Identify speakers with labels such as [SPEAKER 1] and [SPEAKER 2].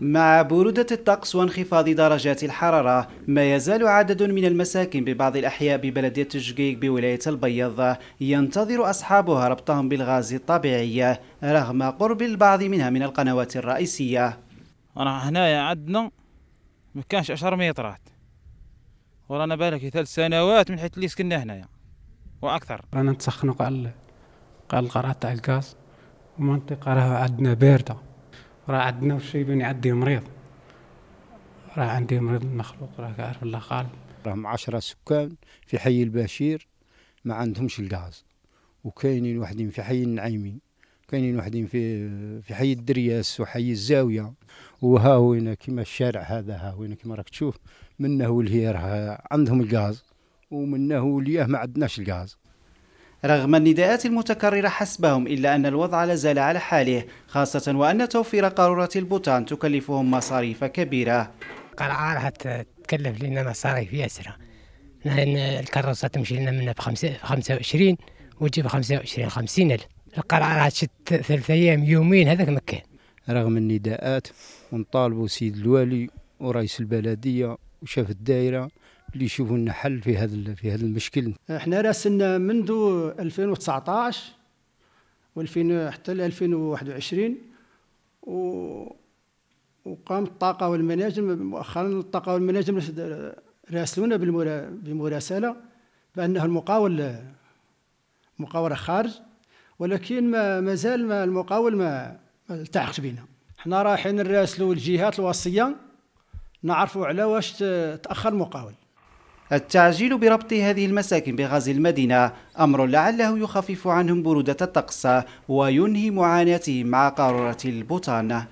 [SPEAKER 1] مع برودة الطقس وانخفاض درجات الحرارة ما يزال عدد من المساكن ببعض الأحياء ببلدية تشقيق بولاية البيض ينتظر أصحابها ربطهم بالغاز الطبيعي رغم قرب البعض منها من القنوات الرئيسية أنا هنايا عندنا ما كانش عشر مترات ورانا بالك ثلاث سنوات من حيث اللي سكننا هنايا وأكثر
[SPEAKER 2] رانا نتسخنوا على القرار تاع الغاز المنطقة راه عندنا باردة راه عندنا والشيباني عندي مريض راه عندي مريض المخلوق راه عارف الله قال
[SPEAKER 3] راهم عشرة سكان في حي البشير ما عندهمش الغاز وكاينين واحدين في حي النعيمي كاينين واحدين في في حي الدرياس وحي الزاويه وها وين كيما الشارع هذا ها وين كيما راك تشوف منه ولهي راه
[SPEAKER 1] عندهم الغاز ومنه ولياه ما عندناش الغاز رغم النداءات المتكررة حسبهم إلا أن الوضع لازال على حاله خاصة وأن توفير قارورة البوتان تكلفهم مصاريف كبيرة
[SPEAKER 4] قرعة آه، راح تكلف لنا مصاريف ياسرة لأن الكروسة تمشي لنا منها ب 25 وتجيب 25 50 ألف القرعة آه، راح تشد ثلاث أيام يومين هذاك مكان
[SPEAKER 3] رغم النداءات ونطالبوا سيد الوالي ورئيس البلدية وشاف الدائرة اللي يشوفوا لنا حل في هذا في هذا المشكل.
[SPEAKER 5] احنا راسلنا منذ 2019 و2000 حتى 2021 و وقام الطاقة والمناجم مؤخرا الطاقة والمناجم راسلونا بمراسلة بأنه المقاول مقاول خارج ولكن ما مازال ما المقاول ما, التحقش بينا حنا رايحين نراسلوا الجهات الوصيه نعرفوا على واش تاخر المقاول
[SPEAKER 1] التعجيل بربط هذه المساكن بغاز المدينة أمر لعله يخفف عنهم برودة الطقس وينهي معاناتهم مع قارورة البوتان